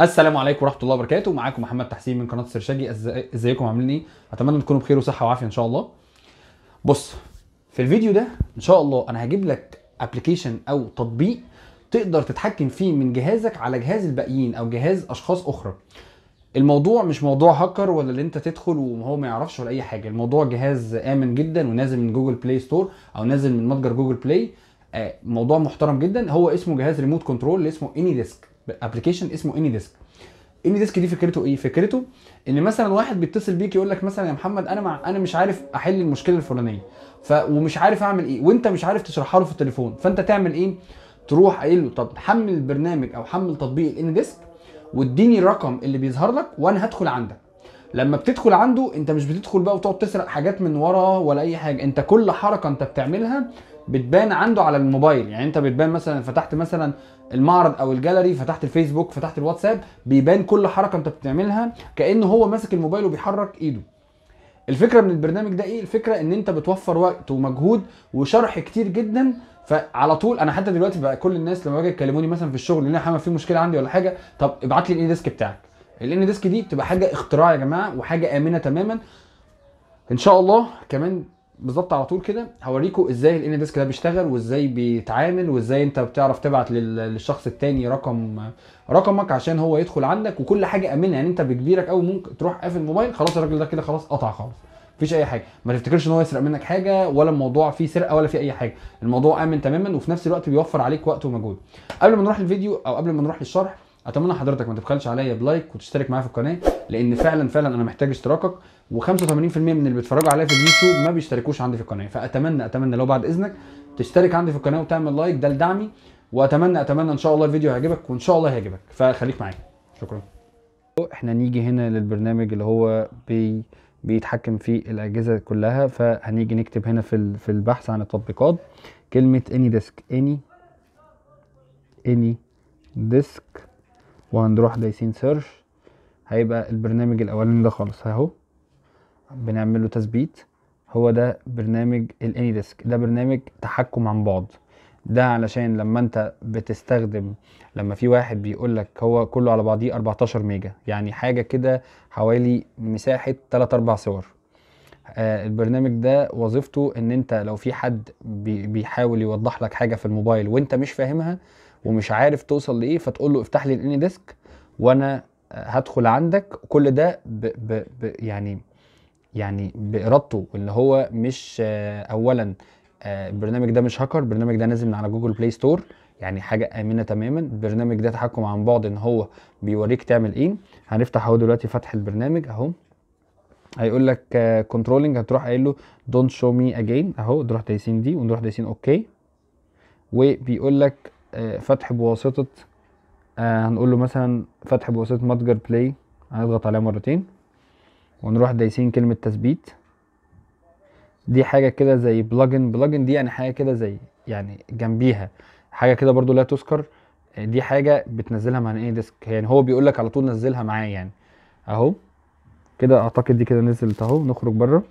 السلام عليكم ورحمه الله وبركاته معاكم محمد تحسين من قناه سرشاجي ازيكم عاملين ايه اتمنى تكونوا بخير وصحه وعافيه ان شاء الله بص في الفيديو ده ان شاء الله انا هجيب لك ابلكيشن او تطبيق تقدر تتحكم فيه من جهازك على جهاز الباقيين او جهاز اشخاص اخرى الموضوع مش موضوع هاكر ولا اللي انت تدخل وهو ما يعرفش ولا اي حاجه الموضوع جهاز امن جدا ونازل من جوجل بلاي ستور او نازل من متجر جوجل بلاي آه، موضوع محترم جدا هو اسمه جهاز ريموت كنترول اللي اسمه اني ديسك ابلكيشن اسمه اني ديسك اني ديسك دي فكرته ايه فكرته ان مثلا واحد بيتصل بيك يقول لك مثلا يا محمد انا مع انا مش عارف احل المشكله الفلانيه ف... ومش عارف اعمل ايه وانت مش عارف تشرحها له في التليفون فانت تعمل ايه تروح قايل له طب حمل البرنامج او حمل تطبيق الاني ديسك واديني الرقم اللي بيظهر لك وانا هدخل عندك لما بتدخل عنده انت مش بتدخل بقى وتقعد تسرق حاجات من ورا ولا اي حاجه انت كل حركه انت بتعملها بتبان عنده على الموبايل يعني انت بتبان مثلا فتحت مثلا المعرض او الجاليري فتحت الفيسبوك فتحت الواتساب بيبان كل حركه انت بتعملها كانه هو ماسك الموبايل وبيحرك ايده الفكره من البرنامج ده ايه الفكره ان انت بتوفر وقت ومجهود وشرح كتير جدا فعلى طول انا حتى دلوقتي بقى كل الناس لما باجي يكلموني مثلا في الشغل ان انا حامل في مشكله عندي ولا حاجه طب ابعت لي الاي ديسك بتاعك الاني ديسك دي بتبقى حاجه اختراع يا جماعه وحاجه امنه تماما ان شاء الله كمان بالظبط على طول كده هوريكم ازاي الان ديسك ده بيشتغل وازاي بيتعامل وازاي انت بتعرف تبعت للشخص التاني رقم رقمك عشان هو يدخل عندك وكل حاجه امنه يعني انت بكبيرك قوي ممكن تروح قافل الموبايل خلاص الراجل ده كده خلاص قطع خالص مفيش اي حاجه ما تفتكرش ان هو يسرق منك حاجه ولا الموضوع فيه سرقه ولا فيه اي حاجه الموضوع امن تماما وفي نفس الوقت بيوفر عليك وقت ومجهود قبل ما نروح للفيديو او قبل ما نروح للشرح اتمنى حضرتك ما تبخلش عليا بلايك وتشترك معايا في القناه لان فعلا فعلا انا محتاج اشتراكك و85% من اللي بيتفرجوا عليا في اليوتيوب ما بيشتركوش عندي في القناه فاتمنى اتمنى لو بعد اذنك تشترك عندي في القناه وتعمل لايك ده لدعمي واتمنى اتمنى ان شاء الله الفيديو هيعجبك وان شاء الله هيعجبك فخليك معايا شكرا احنا نيجي هنا للبرنامج اللي هو بي بيتحكم في الاجهزه كلها فهنيجي نكتب هنا في في البحث عن التطبيقات كلمه اني ديسك اني اني ديسك وهنروح دايسين سيرش هيبقى البرنامج الاولاني ده خالص اهو بنعمل له تثبيت هو ده برنامج الاني ديسك ده برنامج تحكم عن بعد ده علشان لما انت بتستخدم لما في واحد بيقول لك هو كله على بعضيه 14 ميجا يعني حاجه كده حوالي مساحه 3 4 صور آه البرنامج ده وظيفته ان انت لو في حد بيحاول يوضح لك حاجه في الموبايل وانت مش فاهمها ومش عارف توصل لايه فتقول له افتح لي الاني ديسك وانا هدخل عندك كل ده ب ب ب يعني يعني بارادته اللي هو مش آه، اولا آه، البرنامج ده مش هاكر البرنامج ده نازل من على جوجل بلاي ستور يعني حاجه امنه تماما البرنامج ده تحكم عن بعد ان هو بيوريك تعمل ايه هنفتح اهو دلوقتي فتح البرنامج اهو هيقول لك كنترولنج آه، هتروح قايل له دونت شو مي اجين اهو تروح دايسين دي ونروح دايسين اوكي وبيقول لك آه، فتح بواسطة آه، هنقول له مثلا فتح بواسطة متجر بلاي هنضغط عليها مرتين ونروح دايسين كلمة تثبيت دي حاجة كده زي بلجن بلجن دي يعني حاجة كده زي يعني جنبيها حاجة كده برضو لا تذكر آه، دي حاجة بتنزلها مع اي ديسك يعني هو بيقول لك على طول نزلها معاه يعني اهو كده اعتقد دي كده نزلت اهو نخرج بره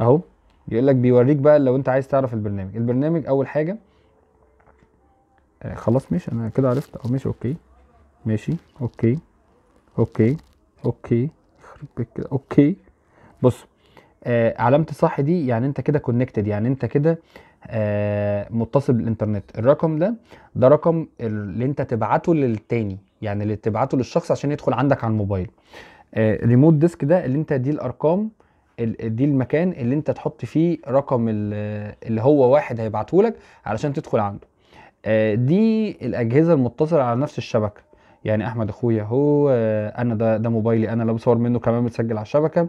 اهو يقول لك بيوريك بقى لو انت عايز تعرف البرنامج البرنامج اول حاجه يعني خلاص ماشي انا كده عرفت اه ماشي اوكي ماشي اوكي اوكي اوكي يخرب كده اوكي بص آه علامه الصح دي يعني انت كده كونكتد يعني انت كده آه متصل بالانترنت الرقم ده ده رقم اللي انت تبعته للتاني يعني اللي تبعته للشخص عشان يدخل عندك على الموبايل آه ريموت ديسك ده اللي انت دي الارقام دي المكان اللي انت تحط فيه رقم اللي هو واحد هيبعته لك علشان تدخل عنده آه، دي الاجهزه المتصله على نفس الشبكه يعني احمد اخويا هو آه، انا ده ده موبايلي انا لو بصور منه كمان متسجل على الشبكه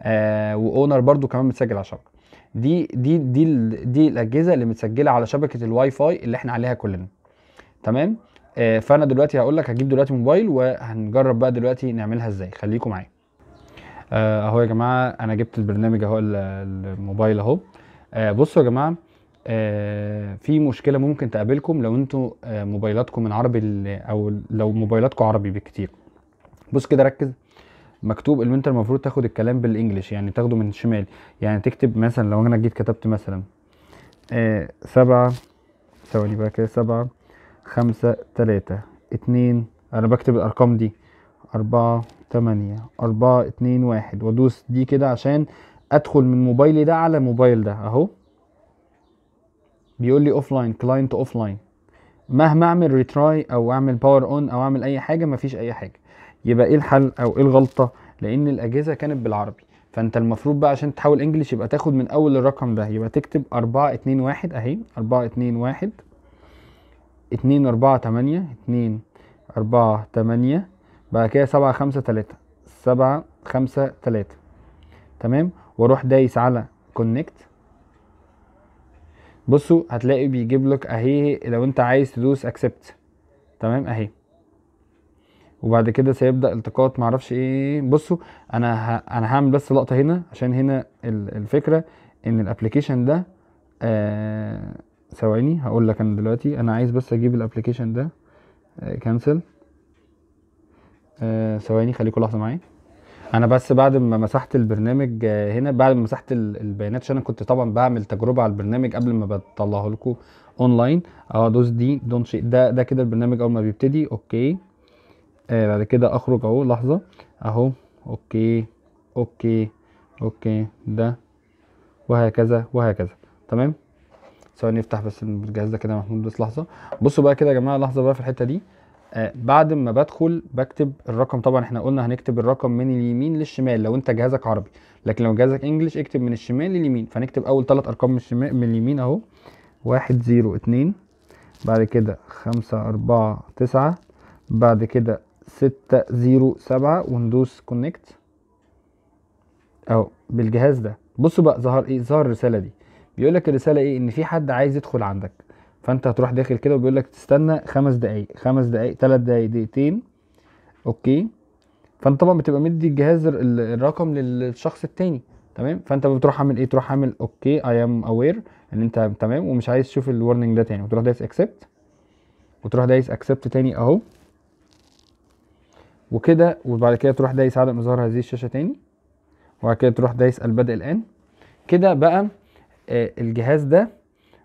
آه، واونر برده كمان متسجل على الشبكه دي دي دي دي الاجهزه اللي متسجله على شبكه الواي فاي اللي احنا عليها كلنا تمام فانا دلوقتي هقول لك هجيب دلوقتي موبايل وهنجرب بقى دلوقتي نعملها ازاي خليكم معايا اهو يا جماعه انا جبت البرنامج اهو الموبايل اهو بصوا يا جماعه آه، في مشكله ممكن تقابلكم لو انتوا آه، موبايلاتكم من عربي او لو موبايلاتكم عربي بكتير بص كده ركز مكتوب ان انت المفروض تاخد الكلام بالانجلش يعني تاخده من الشمال يعني تكتب مثلا لو انا جيت كتبت مثلا آه، سبعة ثواني بقى كده سبعة خمسة تلاتة اتنين انا بكتب الارقام دي أربعة تمانية أربعة اتنين واحد وادوس دي كده عشان ادخل من موبايلي ده على موبايل ده اهو بيقول لي اوف لاين كلاينت اوف لاين مهما اعمل ريتراي او اعمل باور اون او اعمل اي حاجه مفيش اي حاجه يبقى ايه الحل او ايه الغلطه لان الاجهزه كانت بالعربي فانت المفروض بقى عشان تحول انجلش يبقى تاخد من اول الرقم ده يبقى تكتب 4 2 1 اهي 4 2 1 2 4 8 2 4 8 بعد كده 7 5 3 7 5 3 تمام واروح دايس على كونكت بصوا هتلاقي بيجيب لك اهي لو انت عايز تدوس اكسبت تمام اهي وبعد كده سيبدا التقاط معرفش ايه بصوا انا ه... انا هعمل بس لقطه هنا عشان هنا الفكره ان الابلكيشن ده آه... ثواني هقول لك انا دلوقتي انا عايز بس اجيب الابلكيشن ده كانسل آه،, آه... ثواني خليكم لحظه معايا انا بس بعد ما مسحت البرنامج آه، هنا بعد ما مسحت البيانات عشان انا كنت طبعا بعمل تجربه على البرنامج قبل ما بطلعه لكم اونلاين اه دوس دي دونت شيء ده ده كده البرنامج اول ما بيبتدي اوكي آه بعد كده اخرج اهو لحظه اهو اوكي اوكي اوكي ده وهكذا وهكذا تمام ثواني افتح بس الجهاز ده كده محمود بس لحظه بصوا بقى كده يا جماعه لحظه بقى في الحته دي آه، بعد ما بدخل بكتب الرقم طبعا احنا قلنا هنكتب الرقم من اليمين للشمال لو انت جهازك عربي لكن لو جهازك انجلش اكتب من الشمال لليمين فنكتب اول ثلاث ارقام من الشمال من اليمين اهو واحد زيرو اتنين بعد كده خمسة أربعة تسعة بعد كده ستة زيرو سبعة وندوس كونكت اهو بالجهاز ده بصوا بقى ظهر ايه ظهر الرسالة دي بيقول لك الرسالة ايه ان في حد عايز يدخل عندك فانت هتروح داخل كده وبيقول لك تستنى خمس دقايق خمس دقايق ثلاث دقايق دقيقتين اوكي فانت طبعا بتبقى مدي الجهاز الرقم للشخص التاني تمام فانت بتروح عامل ايه تروح عامل اوكي اي ام اوير ان انت تمام ومش عايز تشوف الورنينج ده تاني وتروح دايس اكسبت وتروح دايس اكسبت تاني اهو وكده وبعد كده تروح دايس عدم اظهار هذه الشاشه تاني وبعد كده تروح دايس البدء الان كده بقى آه، الجهاز ده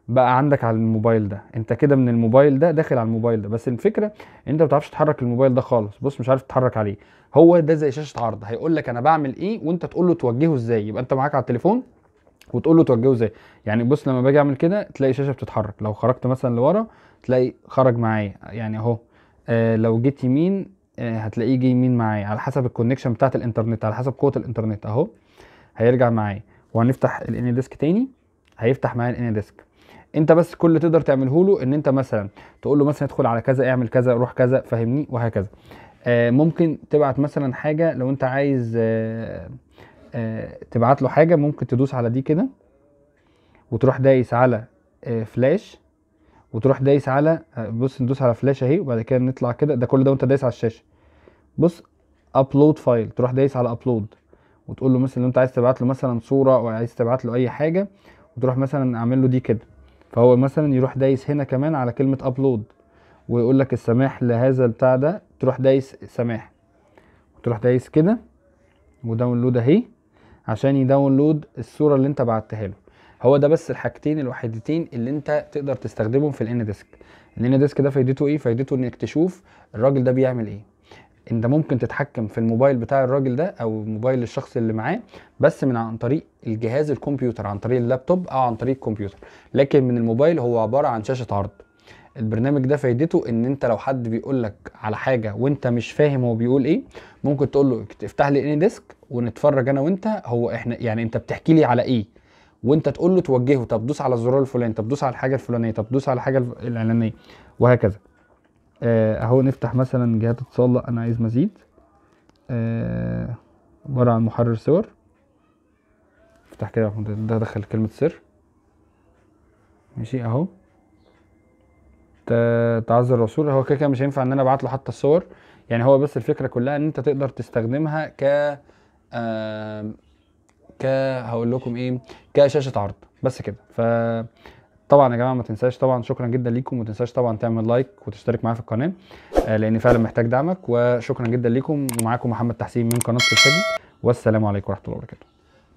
بقى عندك على الموبايل ده انت كده من الموبايل ده داخل على الموبايل ده بس الفكره انت ما بتعرفش تحرك الموبايل ده خالص بص مش عارف تتحرك عليه هو ده زي شاشه عرض هيقول لك انا بعمل ايه وانت تقول له توجهه ازاي يبقى انت معاك على التليفون وتقول له توجهه ازاي يعني بص لما باجي اعمل كده تلاقي شاشه بتتحرك لو خرجت مثلا لورا تلاقي خرج معايا يعني اهو آه لو جيت يمين آه هتلاقيه جه يمين معايا على حسب الكونكشن بتاعت الانترنت على حسب قوه الانترنت اهو هيرجع معايا وهنفتح الاني ديسك تاني هيفتح معايا الاني ديسك انت بس كل اللي تقدر تعمله له ان انت مثلا تقول له مثلا ادخل على كذا اعمل كذا روح كذا فهمني وهكذا آه ممكن تبعت مثلا حاجه لو انت عايز آه آه تبعت له حاجه ممكن تدوس على دي كده وتروح دايس على آه، فلاش وتروح دايس على آه، بص ندوس على فلاش اهي وبعد كده نطلع كده ده كل ده وانت دايس على الشاشه بص ابلود فايل تروح دايس على ابلود وتقول له مثلا لو انت عايز تبعت له مثلا صوره او عايز تبعت له اي حاجه وتروح مثلا اعمل له دي كده فهو مثلا يروح دايس هنا كمان على كلمه ابلود ويقول لك السماح لهذا البتاع ده تروح دايس سماح وتروح دايس كده وداونلود اهي عشان يداونلود الصوره اللي انت بعتها له هو ده بس الحاجتين الوحيدتين اللي انت تقدر تستخدمهم في الان ديسك الان ديسك ده فايدته ايه فايدته انك تشوف الراجل ده بيعمل ايه انت ممكن تتحكم في الموبايل بتاع الراجل ده او موبايل الشخص اللي معاه بس من عن طريق الجهاز الكمبيوتر عن طريق اللابتوب او عن طريق الكمبيوتر لكن من الموبايل هو عباره عن شاشه عرض البرنامج ده فايدته ان انت لو حد بيقول لك على حاجه وانت مش فاهم هو بيقول ايه ممكن تقول له افتح لي اني ديسك ونتفرج انا وانت هو احنا يعني انت بتحكي لي على ايه وانت تقول له توجهه طب دوس على الزرار الفلاني طب دوس على الحاجه الفلانيه طب دوس على الحاجه الاعلانيه وهكذا آه، اهو نفتح مثلا جهات اتصال انا عايز مزيد آه، عبارة عن محرر صور افتح كده ده دخل كلمة سر ماشي اهو تعذر الرسول هو كده كده مش هينفع ان انا ابعت له حتى الصور يعني هو بس الفكره كلها ان انت تقدر تستخدمها ك آه ك هقول لكم ايه كشاشه عرض بس كده ف طبعا يا جماعه ما تنساش طبعا شكرا جدا ليكم وما تنساش طبعا تعمل لايك وتشترك معايا في القناه آه، لان فعلا محتاج دعمك وشكرا جدا ليكم ومعاكم محمد تحسين من قناه الشادي والسلام عليكم ورحمه الله وبركاته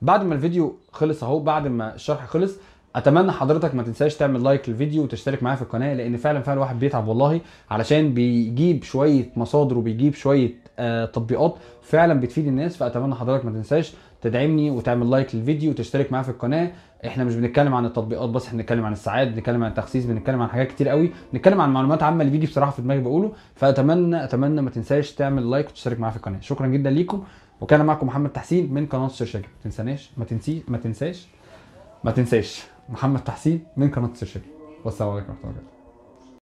بعد ما الفيديو خلص اهو بعد ما الشرح خلص اتمنى حضرتك ما تنساش تعمل لايك للفيديو وتشترك معايا في القناه لان فعلا فعلا الواحد بيتعب والله علشان بيجيب شويه مصادر وبيجيب شويه آه، تطبيقات فعلا بتفيد الناس فاتمنى حضرتك ما تنساش تدعمني وتعمل لايك للفيديو وتشترك معايا في القناه احنا مش بنتكلم عن التطبيقات بس احنا بنتكلم عن الساعات بنتكلم عن التخسيس بنتكلم عن حاجات كتير قوي بنتكلم عن معلومات عامه اللي بيجي بصراحه في دماغي بقوله فاتمنى اتمنى ما تنساش تعمل لايك وتشترك معايا في القناه شكرا جدا ليكم وكان معكم محمد تحسين من قناه سيرشاجي ما تنساش ما تنسي ما تنساش ما تنساش محمد تحسين من قناه سيرشاجي والسلام عليكم ورحمه الله وبركاته